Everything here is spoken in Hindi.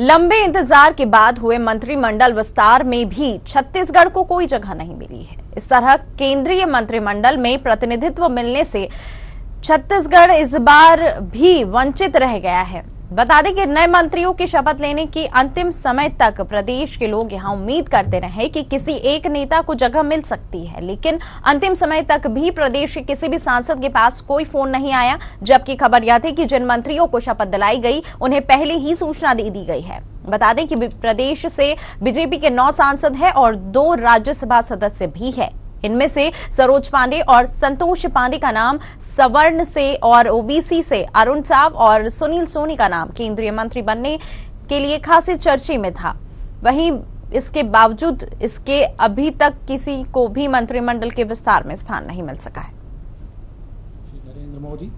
लंबे इंतजार के बाद हुए मंत्रिमंडल विस्तार में भी छत्तीसगढ़ को कोई जगह नहीं मिली है इस तरह केंद्रीय मंत्रिमंडल में प्रतिनिधित्व मिलने से छत्तीसगढ़ इस बार भी वंचित रह गया है बता दें कि नए मंत्रियों की शपथ लेने की अंतिम समय तक प्रदेश के लोग यहां उम्मीद करते रहे कि किसी एक नेता को जगह मिल सकती है लेकिन अंतिम समय तक भी प्रदेश के किसी भी सांसद के पास कोई फोन नहीं आया जबकि खबर यह थी कि जिन मंत्रियों को शपथ दिलाई गई उन्हें पहले ही सूचना दे दी गई है बता दें कि प्रदेश से बीजेपी के नौ सांसद है और दो राज्यसभा सदस्य भी है इनमें से सरोज पांडे और संतोष पांडे का नाम सवर्ण से और ओबीसी से अरुण साव और सुनील सोनी का नाम केंद्रीय मंत्री बनने के लिए खासी चर्चे में था वहीं इसके बावजूद इसके अभी तक किसी को भी मंत्रिमंडल के विस्तार में स्थान नहीं मिल सका है नरेंद्र मोदी